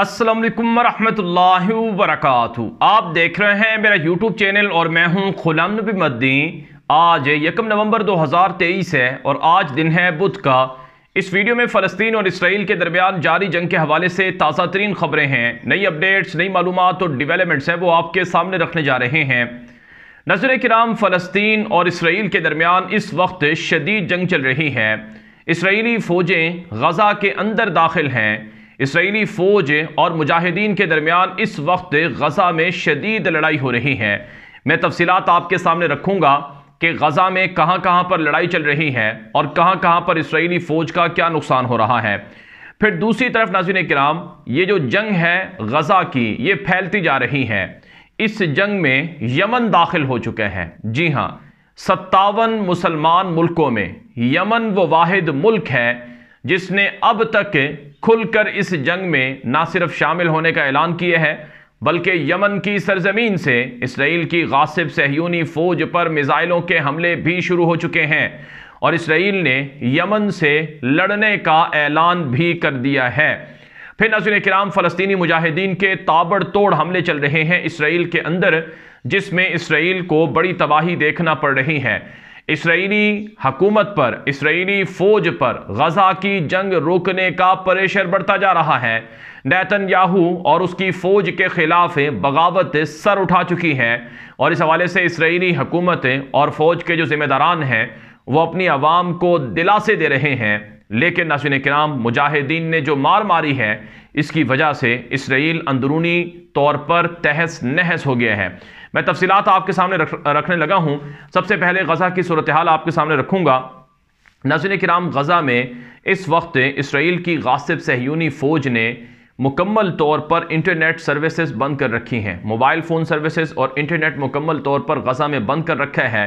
अस्सलाम वालेकुम रहमतुल्लाहि आप देख रहे हैं मेरा यूट्यूब चैनल और मैं हूं खुलम नबी मद्दी आज यकम नवंबर 2023 है और आज दिन है बुध का इस वीडियो में फ़लस्तीन और इसराइल के दरमियान जारी जंग के हवाले से ताज़ा तरीन खबरें हैं नई अपडेट्स नई मालूम और डिवेलपमेंट्स हैं वो आपके सामने रखने जा रहे हैं नजर कराम फ़लस्तीन और इसराइल के दरमियान इस वक्त शदीद जंग चल रही है इसराइली फ़ौजें गजा के अंदर दाखिल हैं इसराइली फ़ौज और मुजाहिदीन के दरमियान इस वक्त गज़ा में शदीद लड़ाई हो रही है मैं तफसीत आपके सामने रखूँगा कि गज़ा में कहाँ कहाँ पर लड़ाई चल रही है और कहाँ कहाँ पर इसराइली फ़ौज का क्या नुकसान हो रहा है फिर दूसरी तरफ नाजिन कराम ये जो जंग है गज़ा की ये फैलती जा रही है इस जंग में यमन दाखिल हो चुके हैं जी हाँ सत्तावन मुसलमान मुल्कों में यमन वो वाहिद मुल्क है जिसने अब तक खुलकर इस जंग में ना सिर्फ शामिल होने का ऐलान किया है बल्कि यमन की सरजमीन से इसराइल की गासिब सहयूनी फ़ौज पर मिज़ाइलों के हमले भी शुरू हो चुके हैं और इसराइल ने यमन से लड़ने का ऐलान भी कर दिया है फिर नजर कराम फ़लस्तनी मुजाहिदीन के ताबड़तोड़ हमले चल रहे हैं इसराइल के अंदर जिसमें इसराइल को बड़ी तबाही देखना पड़ रही है इसराइली हकूमत पर इसराइली फौज पर गजा की जंग रोकने का प्रेशर बढ़ता जा रहा है नैतन याहू और उसकी फौज के खिलाफ बगावत सर उठा चुकी है और इस हवाले से इसराइली हकूमत और फौज के जो जिम्मेदारान हैं वो अपनी आवाम को दिलासे दे रहे हैं लेकिन नसिन कराम मुजाहिदीन ने जो मार मारी है इसकी वजह से इसराइल अंदरूनी तौर पर तहस नहस हो गया है मैं तफसीत आपके सामने रख, रखने लगा हूँ सबसे पहले गज़ा की सूरत हाल आपके सामने रखूँगा नजर कराम गज़ा में इस वक्त इसराइल की गासिब सहयूनी फ़ौज ने मुकम्मल तौर पर इंटरनेट सर्विसेज बंद कर रखी हैं मोबाइल फ़ोन सर्विसेज और इंटरनेट मुकम्मल तौर पर गज़ा में बंद कर रखा है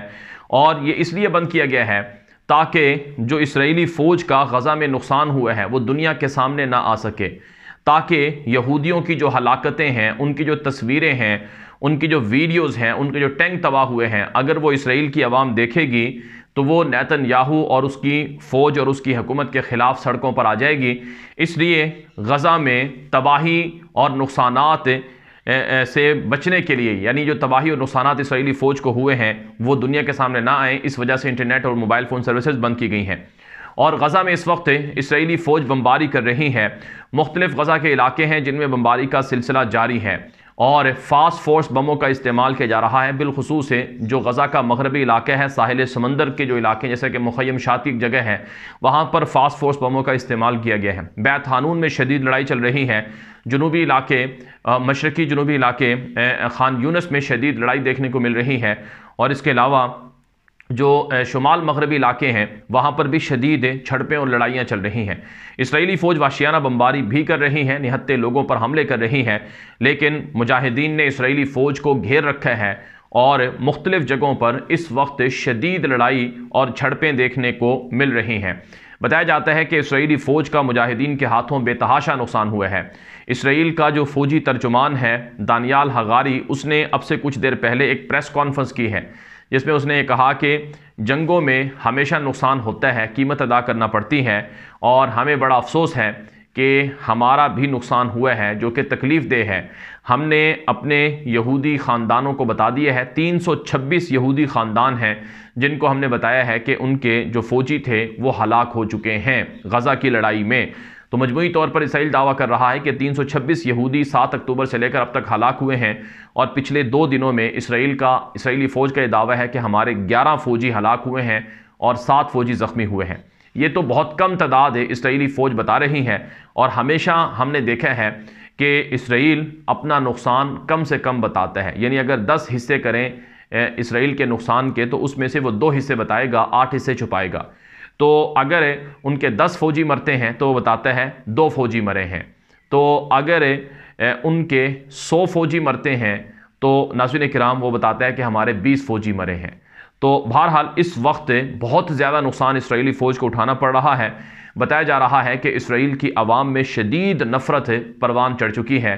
और ये इसलिए बंद किया गया है ताकि जो इसराइली फ़ौज का गज़ा में नुकसान हुआ है वो दुनिया के सामने ना आ सके ताकि यहूदियों की जो हलाकतें हैं उनकी जो तस्वीरें हैं उनकी जो वीडियोस हैं उनके जो टैंक तबाह हुए हैं अगर वो इसराइल की आवाम देखेगी तो वो नैतन याहू और उसकी फ़ौज और उसकी हुकूमत के ख़िलाफ़ सड़कों पर आ जाएगी इसलिए गज़ा में तबाही और नुकसान से बचने के लिए यानी जो तबाही और नुकसान इसराइली फ़ौज को हुए हैं वो दुनिया के सामने ना आएँ इस वजह से इंटरनेट और मोबाइल फ़ोन सर्विसज़ बंद की गई हैं और गज़ा में इस वक्त इसराइली फ़ौज बमबारी कर रही है मुख्तलिफ़ गज़ा के इलाके हैं जिनमें बमबारी का सिलसिला जारी है और फास्ट फोर्स बमों का इस्तेमाल किया जा रहा है बिलखसूस है जो गज़ा का मगरबी इलाका है साहिल समंदर के जो इलाके जैसे कि मुखम शाती एक जगह है वहाँ पर फास्ट फोर्स बमों का इस्तेमाल किया गया है बैतानून में शदीद लड़ाई चल रही है जनूबी इलाके मशरकी जनूबी इलाके ख़ान यूनस में शदीद लड़ाई देखने को मिल रही है और इसके अलावा जो शुमाल मगरबी इलाके हैं वहाँ पर भी शदीद छड़पें और लड़ाइयाँ चल रही हैं इसराइली फ़ौज वाशियाना बमबारी भी कर रही हैं निहत्ते लोगों पर हमले कर रही हैं लेकिन मुजाहिदीन ने इसराइली फ़ौज को घेर रखा है और मुख्तलिफ़ जगहों पर इस वक्त शदीद लड़ाई और झड़पें देखने को मिल रही हैं बताया जाता है कि इसराइली फ़ौज का मुजाहिदीन के हाथों बेतहाशा नुकसान हुआ है इसराइल का जो फ़ौजी तर्जुमान है दानियाल हगारी उसने अब से कुछ देर पहले एक प्रेस कॉन्फ्रेंस की है जिसमें उसने कहा कि जंगों में हमेशा नुकसान होता है कीमत अदा करना पड़ती है और हमें बड़ा अफसोस है कि हमारा भी नुकसान हुआ है जो कि तकलीफ़ देह है हमने अपने यहूदी ख़ानदानों को बता दिया है 326 यहूदी ख़ानदान हैं जिनको हमने बताया है कि उनके जो फ़ौजी थे वो हलाक हो चुके हैं गज़ा की लड़ाई में तो मजमू तौर पर इसराइल दावा कर रहा है कि 326 यहूदी 7 अक्टूबर से लेकर अब तक हलाक हुए हैं और पिछले दो दिनों में इसराइल का इसराइली फ़ौज का यह दावा है कि हमारे 11 फौजी हलाक हुए हैं और सात फौजी ज़ख्मी हुए हैं ये तो बहुत कम तादाद है इसराइली फ़ौज बता रही हैं और हमेशा हमने देखा है कि इसराइल अपना नुकसान कम से कम बताता है यानी अगर दस हिस्से करें इसराइल के नुकसान के तो उसमें से वो दो हिस्से बताएगा आठ हिस्से छुपाएगा तो अगर उनके दस फौजी मरते हैं तो वो बताता है दो फौजी मरे हैं तो अगर उनके सौ फौजी मरते हैं तो नाजिन कराम वो बताता है कि हमारे बीस फौजी मरे हैं तो बहरहाल इस वक्त बहुत ज़्यादा नुकसान इसराइली फ़ौज को उठाना पड़ रहा है बताया जा रहा है कि इसराइल की आवाम में शदीद नफरत परवान चढ़ चुकी है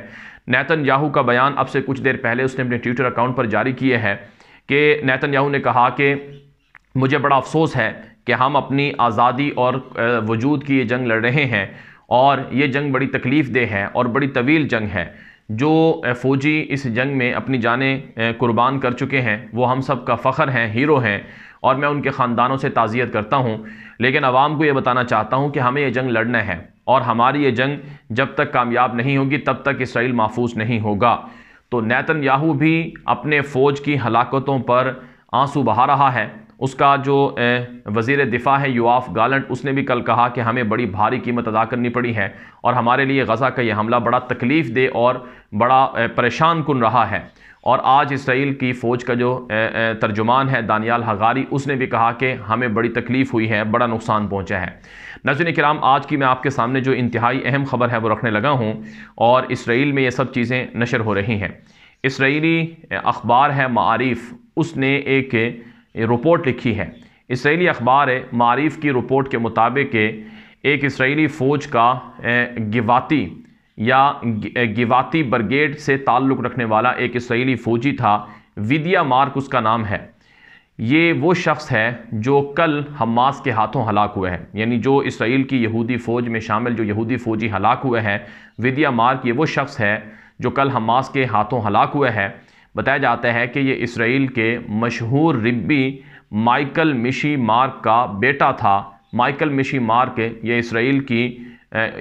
नैतन याहू का बयान अब से कुछ देर पहले उसने अपने ट्विटर अकाउंट पर जारी किए हैं कि नैतन याहू ने कहा कि मुझे बड़ा अफसोस है कि हम अपनी आज़ादी और वजूद की ये जंग लड़ रहे हैं और ये जंग बड़ी तकलीफ़ देह है और बड़ी तवील जंग है जो फ़ौजी इस जंग में अपनी जानें कुर्बान कर चुके हैं वो हम सब का फ़ख्र हैं हीरो हैं और मैं उनके ख़ानदानों से ताज़ियत करता हूँ लेकिन आवाम को ये बताना चाहता हूँ कि हमें ये जंग लड़ना है और हमारी ये जंग जब तक कामयाब नहीं होगी तब तक इसराइल महफूज नहीं होगा तो नैतन याहू भी अपने फ़ौज की हलाकतों पर आंसू बहा रहा है उसका जो वज़ी दिफ़ा है यूआफ गालंट उसने भी कल कहा कि हमें बड़ी भारी कीमत अदा करनी पड़ी है और हमारे लिए गज़ा का यह हमला बड़ा तकलीफ़ दे और बड़ा परेशान कन रहा है और आज इसराइल की फ़ौज का जो तर्जुमान है दानियाल हगारी उसने भी कहा कि हमें बड़ी तकलीफ़ हुई है बड़ा नुकसान पहुँचा है नजर कराम आज की मैं आपके सामने जो इंतहाई अहम ख़बर है वो रखने लगा हूँ और इसराइल में ये सब चीज़ें नशर हो रही हैं इसराइली अखबार है मारीफ़ उसने एक रिपोर्ट लिखी है इसराइली अखबार मारीफ की रिपोर्ट के मुताबिक एक इसराइली फ़ौज का गिवाती या गिवाती ब्रिगेड से ताल्लुक़ रखने वाला एक इसराइली फ़ौजी था विदिया मार्क उसका नाम है ये वो शख्स है जो कल हमास के हाथों हलाक हुए हैं यानी जो इसराइल की यहूदी फ़ौज में शामिल जो यहूदी फ़ौजी हलाक हुए हैं विदिया मार्क ये वो शख्स है जो कल हमास के हाथों हलाक हुए हैं बताया जाता है कि ये इसराइल के मशहूर रिब्बी माइकल मिशी मार्क का बेटा था माइकल मिशी मार्क ये इसराइल की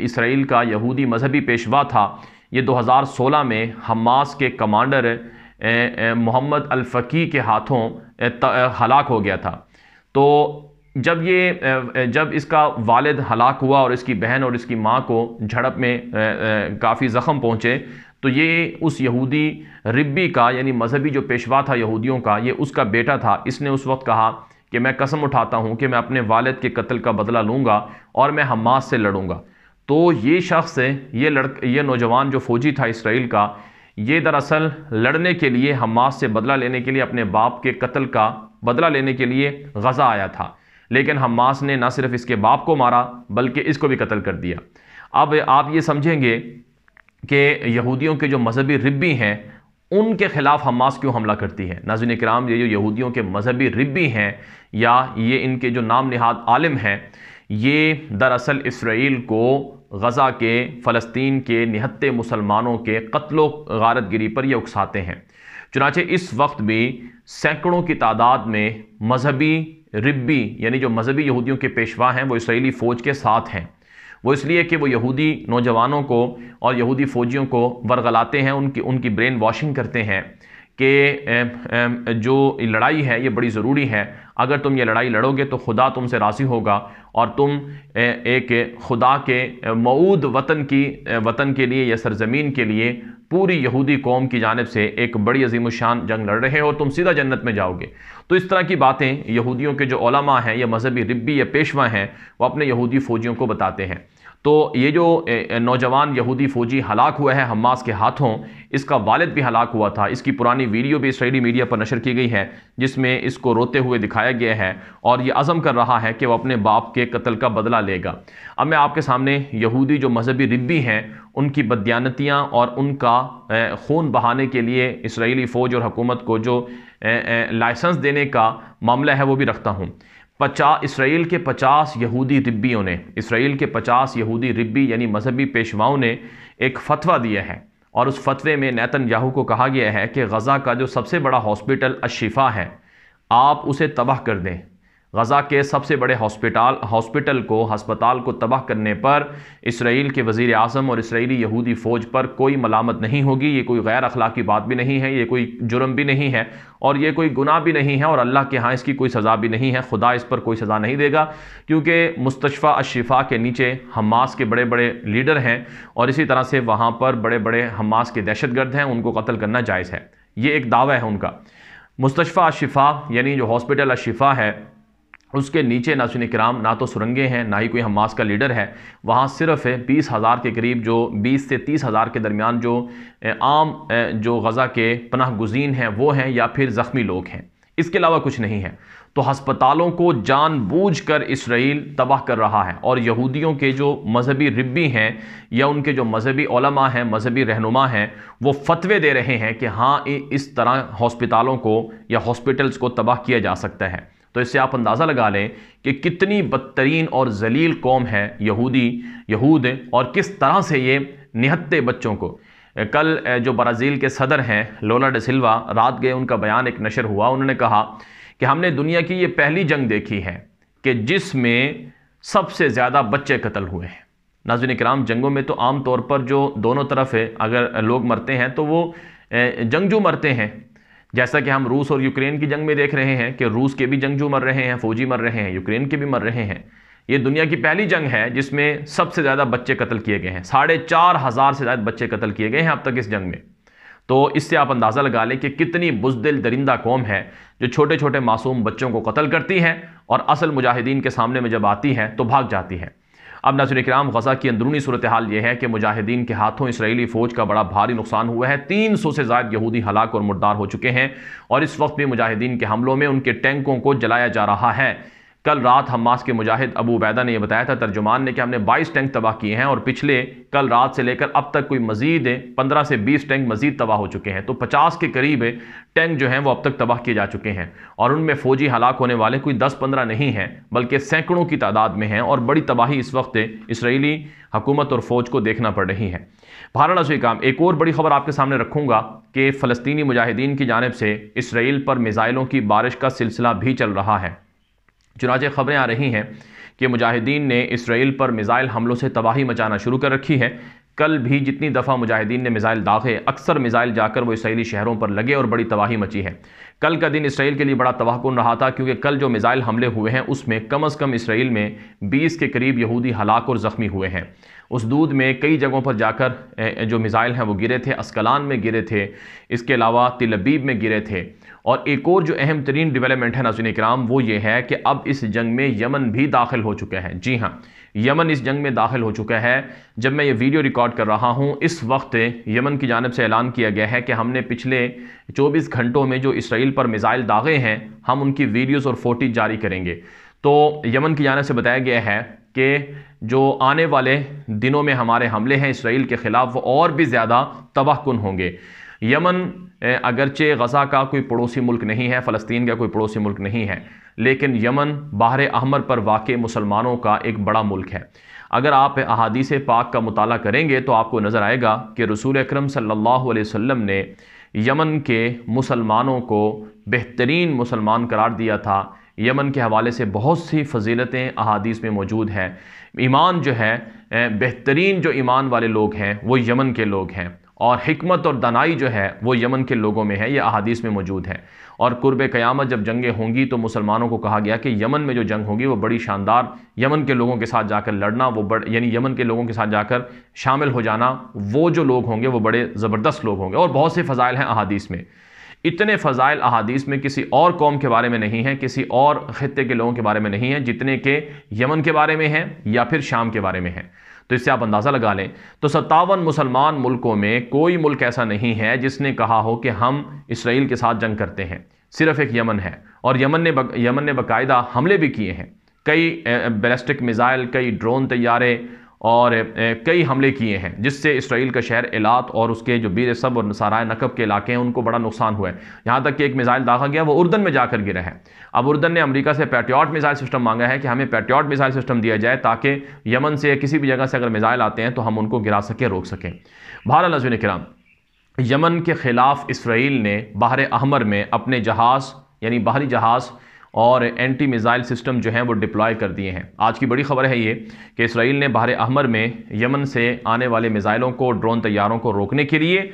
इसराइल का यहूदी मजहबी पेशवा था ये 2016 में हमास के कमांडर मोहम्मद अलफ़की के हाथों हलाक हो गया था तो जब ये जब इसका वालिद हलाक हुआ और इसकी बहन और इसकी माँ को झड़प में काफ़ी ज़ख़म पहुँचे तो ये उस यहूदी रिब्बी का यानी मजहबी जो पेशवा था यहूदियों का ये उसका बेटा था इसने उस वक्त कहा कि मैं कसम उठाता हूँ कि मैं अपने वालद के कत्ल का बदला लूँगा और मैं हमास से लड़ूँगा तो ये शख्स ये लड़क ये नौजवान जो फ़ौजी था इसराइल का ये दरअसल लड़ने के लिए हमास से बदला लेने के लिए अपने बाप के कत्ल का बदला लेने के लिए गज़ा आया था लेकिन हमास ने ना सिर्फ इसके बाप को मारा बल्कि इसको भी कत्ल कर दिया अब आप ये समझेंगे के यहूदियों के जो मजहबी रिब्बी हैं उनके ख़िलाफ़ हमास क्यों हमला करती है नाजिन कराम ये जो यहूदियों के मजहबी रिब्बी हैं या ये इनके जो नाम नहाद आलम हैं ये दरअसल इसराइल को गज़ा के फ़लस्तीन के निहत्ते मुसलमानों के कत्लो गारत गिरी पर यह उकसाते हैं चुनाचे इस वक्त भी सैकड़ों की तादाद में मजहबी रिब्बी यानी जो मजहबी यहूदियों के पेशवा हैं वो इसराइली फ़ौज के साथ हैं वो इसलिए कि वो यहूदी नौजवानों को और यहूदी फ़ौजियों को वर्गलाते हैं उनकी उनकी ब्रेन वॉशिंग करते हैं कि जो लड़ाई है ये बड़ी ज़रूरी है अगर तुम ये लड़ाई लड़ोगे तो खुदा तुमसे राज़ी होगा और तुम एक खुदा के मऊद वतन की वतन के लिए या सरज़मीन के लिए पूरी यहूदी कौम की जानब से एक बड़ी अजीम शान जंग लड़ रहे हो और तुम सीधा जन्नत में जाओगे तो इस तरह की बातें यहूदियों के जो ओलमा हैं या मजहबी रिब्बी या पेशवा हैं वो अपने यहूदी फ़ौजियों को बताते हैं तो ये जो नौजवान यहूदी फ़ौजी हलाक हुआ है हमास के हाथों इसका वालिद भी हलाक हुआ था इसकी पुरानी वीडियो भी इसराइली मीडिया पर नशर की गई है जिसमें इसको रोते हुए दिखाया गया है और ये अज़म कर रहा है कि वह अपने बाप के कत्ल का बदला लेगा अब मैं आपके सामने यहूदी जो मजहबी रिब्बी हैं उनकी बदयानतियाँ और उनका खून बहाने के लिए इसराइली फ़ौज और हुकूमत को जो लाइसेंस देने का मामला है वो भी रखता हूँ पचास इसराइल के पचास यहूदी रिब्बियों ने इसराइल के पचास यहूदी रिब्बी यानी मजहबी पेशवाओं ने एक फतवा दिया है और उस फतवे में नैतन याहू को कहा गया है कि गज़ा का जो सबसे बड़ा हॉस्पिटल अशिफा है आप उसे तबाह कर दें गज़ा के सबसे बड़े हॉस्पिटल हॉस्पिटल को हस्पताल को तबाह करने पर इसराइल के वजीर अजम और इसराइली यहूदी फ़ौज पर कोई मलामत नहीं होगी ये कोई गैर अखलाक बात भी नहीं है ये कोई जुर्म भी नहीं है और ये कोई गुनाह भी नहीं है और अल्लाह के यहाँ इसकी कोई सज़ा भी नहीं है खुदा इस पर कोई सज़ा नहीं देगा क्योंकि मुस्तफ़ा अशिफा के नीचे हमास के बड़े बड़े लीडर हैं और इसी तरह से वहाँ पर बड़े बड़े हमास के दहशतगर्द हैं उनको कत्ल करना जायज़ है ये एक दावा है उनका मुस्तफ़ा अशिफा यानी जो हॉस्पिटल अशिफा है उसके नीचे नाशिन कराम ना तो सुरंगे हैं ना ही कोई हमास का लीडर है वहाँ सिर्फ है बीस हज़ार के करीब जो बीस से तीस हज़ार के दरमियान जो आम जो गज़ा के पनाह गुजीन हैं वो हैं या फिर ज़ख्मी लोग हैं इसके अलावा कुछ नहीं है तो हस्पतालों को कर इसराइल तबाह कर रहा है और यहूदियों के जो मजहबी रिब्बी हैं या उनके जो मजहबी ओलमा हैं मजहबी रहनुमा हैं वो फतवे दे रहे हैं कि हाँ इस तरह हॉस्पिटलों को या हॉस्पिटल्स को तबाह किया जा सकता है तो इससे आप अंदाज़ा लगा लें कि कितनी बदतरीन और जलील कौम है यहूदी यहूद और किस तरह से ये निहत्ते बच्चों को कल जो ब्राज़ील के सदर हैं लोला डिसिल्वा रात गए उनका बयान एक नशर हुआ उन्होंने कहा कि हमने दुनिया की ये पहली जंग देखी है कि जिसमें सबसे ज़्यादा बच्चे कत्ल हुए हैं नाजिन कराम जंगों में तो आम तौर पर जो दोनों तरफ है अगर लोग मरते हैं तो वो जंगजू मरते हैं जैसा कि हम रूस और यूक्रेन की जंग में देख रहे हैं कि रूस के भी जंगजू मर रहे हैं फौजी मर रहे हैं यूक्रेन के भी मर रहे हैं ये दुनिया की पहली जंग है जिसमें सबसे ज़्यादा बच्चे कत्ल किए गए हैं साढ़े चार हज़ार से ज़्यादा बच्चे कत्ल किए गए हैं अब तक इस जंग में तो इससे आप अंदाज़ा लगा लें कि कितनी बुजदिल दरिंदा कौम है जो छोटे छोटे मासूम बच्चों को कत्ल करती है और असल मुजाहिदीन के सामने में जब आती है तो भाग जाती है अब नजर कराम गजा की अंदरूनी सूरत हाल यह है कि मुजाहिदीन के हाथों इसराइली फ़ौज का बड़ा भारी नुकसान हुआ है तीन सौ से ज्यादा यहूदी हलाक और मुर्दार हो चुके हैं और इस वक्त भी मुजाहिदीन के हमलों में उनके टैंकों को जलाया जा रहा है कल रात हमास के मुजाहिद अबू उबैदा ने यह बताया था तर्जुमान ने कि हमने 22 टैंक तबाह किए हैं और पिछले कल रात से लेकर अब तक कोई मजीद 15 से 20 टैंक मजीद तबाह हो चुके हैं तो 50 के करीब टैंक जो हैं वो अब तक तबाह किए जा चुके हैं और उनमें फ़ौजी हलाक होने वाले कोई 10-15 नहीं हैं बल्कि सैकड़ों की तादाद में हैं और बड़ी तबाही इस वक्त इसराइली हकूमत और फ़ौज को देखना पड़ रही है भारत रसोई काम एक और बड़ी खबर आपके सामने रखूँगा कि फ़लस्तनी मुजाहिदीन की जानब से इसराइल पर मिज़ाइलों की बारिश का सिलसिला भी चल रहा है चुनाचे खबरें आ रही हैं कि मुजाहिदीन ने इसराइल पर मिज़ाइल हमलों से तबाही मचाना शुरू कर रखी है कल भी जितनी दफ़ा मुजाहिदीन ने मिज़ाइल दागे अक्सर मिज़ाइल जाकर वो इसराइली शहरों पर लगे और बड़ी तबाही मची है कल का दिन इसराइल के लिए बड़ा तबाहकुन रहा था क्योंकि कल जो मिज़ाइल हमले हुए हैं उसमें कम अज़ कम इसराइल में बीस के करीब यहूदी हलाक और ज़ख्मी हुए हैं उस दूध में कई जगहों पर जाकर जो मिज़ाइल हैं वो गिरे थे अस्कलान में गिरे थे इसके अलावा तिलबीब में गिरे थे और एक और जो अहम तरीन डेवलपमेंट है नाजिन कराम वो ये है कि अब इस जंग में यमन भी दाखिल हो चुके हैं जी हाँ यमन इस जंग में दाखिल हो चुका है जब मैं ये वीडियो रिकॉर्ड कर रहा हूँ इस वक्त यमन की जानब से ऐलान किया गया है कि हमने पिछले 24 घंटों में जो इसराइल पर मिज़ाइल दागे हैं हम उनकी वीडियोज़ और फोटेज जारी करेंगे तो यमन की जानब से बताया गया है कि जो आने वाले दिनों में हमारे हमले हैं इसराइल के ख़िलाफ़ वो और भी ज़्यादा तबाहकुन होंगे यमन अगरचे गज़ा का कोई पड़ोसी मुल्क नहीं है फ़लस्तीन का कोई पड़ोसी मुल्क नहीं है लेकिन यमन बाहर अहमर पर वाक़ मुसलमानों का एक बड़ा मुल्क है अगर आप अहादीस पाक का मताल करेंगे तो आपको नज़र आएगा कि रसूल अक्रम सम ने यमन के मुसलमानों को बेहतरीन मुसलमान करार दिया था यमन के हवाले से बहुत सी फजीलतें अहादीस में मौजूद हैं ईमान जो है बेहतरीन जो ईमान वाले लोग हैं वो यमन के लोग हैं और हमत और दनाई जो है वो यमन के लोगों में है ये अहादीस में मौजूद है और कुर्ब क़यामत जब जंगें होंगी तो मुसलमानों को कहा गया कि यमन में जो जंग होगी वो बड़ी शानदार यमन के लोगों के साथ जाकर लड़ना वो बड़ यानी यमन के लोगों के साथ जाकर शामिल हो जाना वो जो लोग होंगे वो बड़े ज़बरदस्त लोग होंगे और बहुत से फ़ज़ाइल हैं अहादीस में इतने फ़ज़ाइल अहादीस में किसी और कौम के बारे में नहीं हैं किसी और ख़त्े के लोगों के बारे में नहीं है जितने के यमन के बारे में हैं या फिर शाम के बारे में हैं तो इससे आप अंदाज़ा लगा लें तो सत्तावन मुसलमान मुल्कों में कोई मुल्क ऐसा नहीं है जिसने कहा हो कि हम इसराइल के साथ जंग करते हैं सिर्फ एक यमन है और यमन ने यमन ने बाकायदा हमले भी किए हैं कई बैलिस्टिक मिज़ाइल कई ड्रोन तैयारे और कई हमले किए हैं जिससे इसराइल का शहर एलात और उसके जो बीर सब और नसाराय नकब के इलाके हैं उनको बड़ा नुकसान हुआ है यहाँ तक कि एक मिसाइल दागा गया वो उर्दन में जाकर गिरा है अब उर्दन ने अमेरिका से पैट्रियाट मिज़ाइल सिस्टम मांगा है कि हमें पैट्रियाट मिसाइल सिस्टम दिया जाए ताकि यमन से किसी भी जगह से अगर मिज़ाइल आते हैं तो हम उनको गिरा सकें रोक सकें भारत नजर कराम यमन के ख़िलाफ़ इसराइल ने बाहर अहमर में अपने जहाज़ यानी बाहरी जहाज़ और एंटी मिज़ाइल सिस्टम जो हैं वो डिप्लॉय कर दिए हैं आज की बड़ी खबर है ये कि इसराइल ने बाहर अहमर में यमन से आने वाले मिज़ाइलों को ड्रोन तैयारों को रोकने के लिए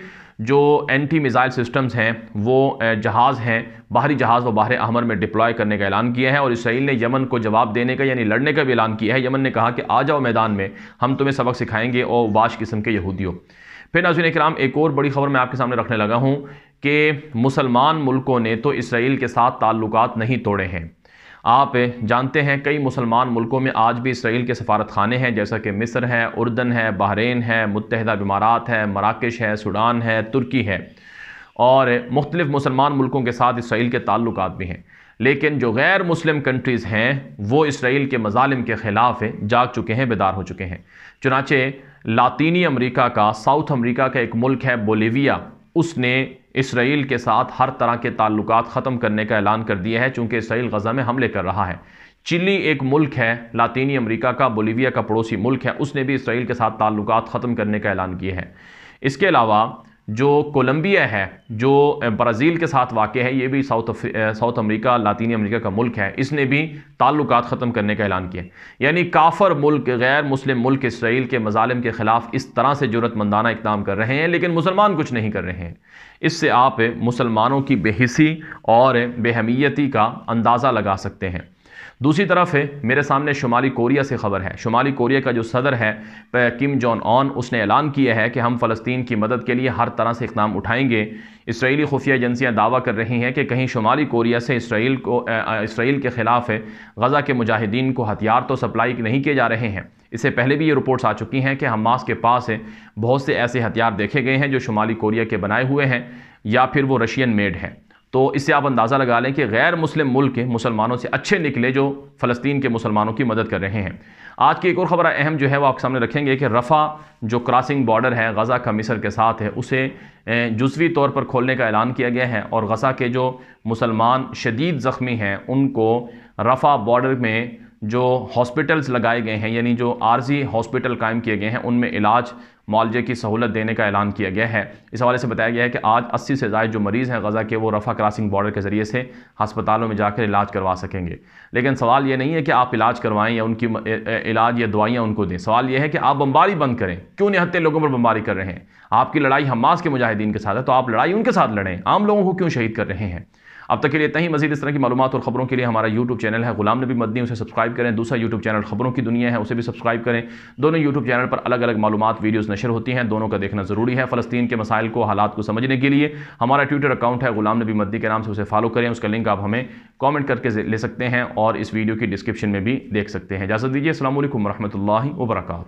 जो एंटी मिज़ाइल सिस्टम्स हैं वो जहाज़ हैं बाहरी जहाज़ व बाहर अहमर में डिप्लॉय करने का ऐलान किया है और इसराइल ने यमन को जवाब देने का यानी लड़ने का भी ऐलान किया है यमन ने कहा कि आ जाओ मैदान में हम तुम्हें सबक सिखाएंगे और वाश किस्म के यहूदियों फिर नाजिन कराम एक और बड़ी खबर मैं आपके सामने रखने लगा हूँ कि मुसलमान मुल्कों ने तो इसराइल के साथ ताल्लुक नहीं तोड़े हैं आप जानते हैं कई मुसलमान मुल्कों में आज भी इसराइल के सफारत खाने हैं जैसा कि मिस्र है उर्दन है बहरीन है मुतहदा इमारात है मराकश है सूडान है तुर्की है और मुख्तलिफ़ मुसलमान मुल्कों के साथ इसराइल के ताल्लुक भी हैं लेकिन जो गैर मुस्लिम कंट्रीज़ हैं वो इसराइल के मजालिम के ख़िलाफ़ जाग चुके हैं बेदार हो चुके हैं चुनाचे लातीनी अमरीका का साउथ अमरीका का एक मुल्क है बोलीविया उसने इसराइल के साथ हर तरह के ताल्लुक ख़त्म करने का ऐलान कर दिया है चूँकि इसराइल गज़ा में हमले कर रहा है चिली एक मुल्क है लातीनी अमेरिका का बोलीविया का पड़ोसी मुल्क है उसने भी इसराइल के साथ ताल्लुक ख़त्म करने का ऐलान किए हैं इसके अलावा जो कोलंबिया है जो ब्राज़ील के साथ वाक़ है ये भी साउथ साउथ अमेरिका लातीनी अमेरिका का मुल्क है इसने भी ताल्लुक ख़त्म करने का ऐलान किया यानी काफर मुल्क गैर मुस्लिम मुल्क इसराइल के मजालम के ख़िलाफ़ इस तरह से जरूरतमंदाना इकदाम कर रहे हैं लेकिन मुसलमान कुछ नहीं कर रहे हैं इससे आप मुसलमानों की बेहसी और बेहमीयती का अंदाज़ा लगा सकते हैं दूसरी तरफ है मेरे सामने शुमाली कोरिया से ख़बर है शुमाली कोरिया का जो सदर है किम जॉन ऑन उसने ऐलान किया है कि हम फ़लस्तीन की मदद के लिए हर तरह से इकदाम उठाएंगे इसराइली खुफिया एजेंसियाँ दावा कर रही हैं कि कहीं शुमाली कोरिया से इसराइल को इसराइल के ख़िलाफ़ गज़ा के मुजाहिदीन को हथियार तो सप्लाई नहीं किए जा रहे हैं इससे पहले भी ये रिपोर्ट्स आ चुकी हैं कि हमास के पास बहुत से ऐसे हथियार देखे गए हैं जो शुमाली कोरिया के बनाए हुए हैं या फिर वो रशियन मेड हैं तो इससे आप अंदाज़ा लगा लें कि गैर मुस्लिम मुल्क के मुसलमानों से अच्छे निकले जो फ़लस्तीन के मुसलमानों की मदद कर रहे हैं आज की एक और ख़बर अहम जो है वो आपके सामने रखेंगे कि रफ़ा जो क्रॉसिंग बॉर्डर है गज़ा का मिसर के साथ है उसे जुजवी तौर पर खोलने का ऐलान किया गया है और गज़ा के जो मुसलमान शदीद ज़ख्मी हैं उनको रफ़ा बॉर्डर में जो हॉस्पिटल्स लगाए गए हैं यानी जो आरजी हॉस्पिटल कायम किए गए हैं उनमें इलाज मुआवजे की सहूलत देने का ऐलान किया गया है इस हवाले से बताया गया है कि आज 80 से ज़ायद जो मरीज़ हैं गज़ा के वो रफा क्रॉसिंग बॉर्डर के ज़रिए से हस्पतालों में जाकर इलाज करवा सकेंगे लेकिन सवाल ये नहीं है कि आप इलाज करवाएं या उनकी इलाज या दवाइयाँ उनको दें सवाल ये है कि आप बमबारी बंद करें क्यों निहत्ते लोगों पर बमबारी कर रहे हैं आपकी लड़ाई हमास के मुजाहिदीन के साथ है तो आप लड़ाई उनके साथ लड़ें आम लोगों को क्यों शहीद कर रहे हैं अब तक के लिए इतना ही मजीद इस तरह की मालूम और खबरों के लिए हमारा यूट्यूब चैनल है गुलाम नबी मदनी उसे सब्सक्राइब करें दूसरा यूट्यूब चैनल खबरों की दुनिया है उसे भी सब्सक्राइब करें दोनों यूट्यूब चैनल पर अलग अलग मालूम वीडियोज़ नशर होती हैं दोनों का देखना ज़रूरी है फलस्तीन के मसाइल को हालात को समझने के लिए हमारा ट्विटर अकाउंट है गुलाम नबी मदनी के नाम से उसे फॉलो करें उसका लिंक आप हमें कॉमेंट करके ले सकते हैं और इस वीडियो की डिस्क्रिप्शन में भी देख सकते हैं इजाज़त दीजिए असल वरहमल वर्का